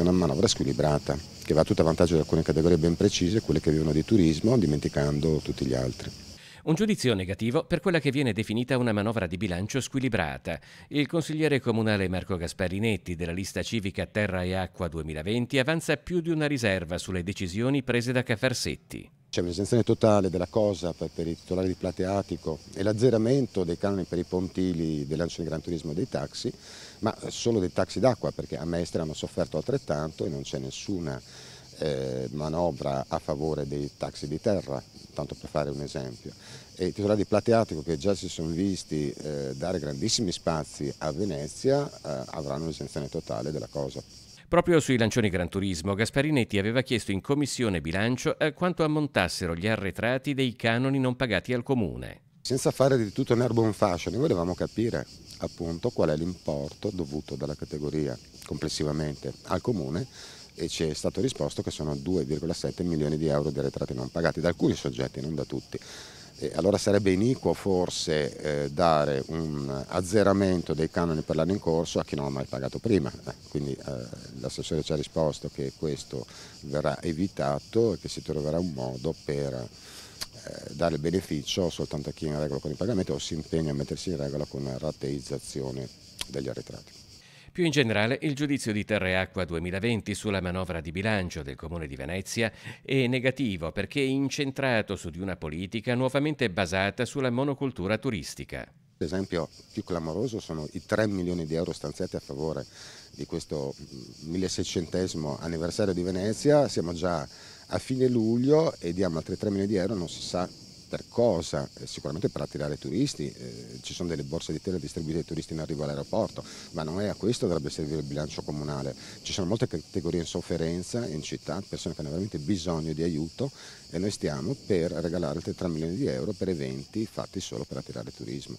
una manovra squilibrata che va tutta a vantaggio di alcune categorie ben precise, quelle che vivono di turismo, dimenticando tutti gli altri. Un giudizio negativo per quella che viene definita una manovra di bilancio squilibrata. Il consigliere comunale Marco Gasparinetti della lista civica Terra e Acqua 2020 avanza più di una riserva sulle decisioni prese da Caffarsetti. C'è cioè, un'esenzione totale della cosa per, i titolari di plateatico e l'azzeramento dei canoni per i pontili del lancio di Gran Turismo e dei taxi, ma solo dei taxi d'acqua perché a Mestre hanno sofferto altrettanto e non c'è nessuna eh, manovra a favore dei taxi di terra, tanto per fare un esempio. E i titolari di Plateatico che già si sono visti eh, dare grandissimi spazi a Venezia eh, avranno un'esenzione totale della cosa. Proprio sui lancioni Gran Turismo, Gasparinetti aveva chiesto in commissione bilancio eh, quanto ammontassero gli arretrati dei canoni non pagati al comune. Senza fare di tutto un erbo un fascio, noi volevamo capire appunto qual è l'importo dovuto dalla categoria complessivamente al comune e ci è stato risposto che sono 2,7 milioni di euro di arretrati non pagati da alcuni soggetti, non da tutti. E allora sarebbe iniquo forse eh, dare un azzeramento dei canoni per l'anno in corso a chi non ha mai pagato prima. Eh, quindi eh, l'assessore ci ha risposto che questo verrà evitato e che si troverà un modo per eh, dare beneficio soltanto a chi è in regola con il pagamento o si impegna a mettersi in regola con la rateizzazione degli arretrati. Più in generale, il giudizio di Acqua 2020 sulla manovra di bilancio del Comune di Venezia è negativo perché è incentrato su di una politica nuovamente basata sulla monocultura turistica. L'esempio più clamoroso sono i 3 milioni di euro stanziati a favore di questo 1600 mm, anniversario di Venezia. Siamo già a fine luglio e diamo altri 3 milioni di euro, non si sa per cosa? Eh, sicuramente per attirare turisti, eh, ci sono delle borse di tela distribuite ai turisti in arrivo all'aeroporto, ma non è a questo che dovrebbe servire il bilancio comunale. Ci sono molte categorie in sofferenza in città, persone che hanno veramente bisogno di aiuto e noi stiamo per regalare altri 3 milioni di euro per eventi fatti solo per attirare turismo.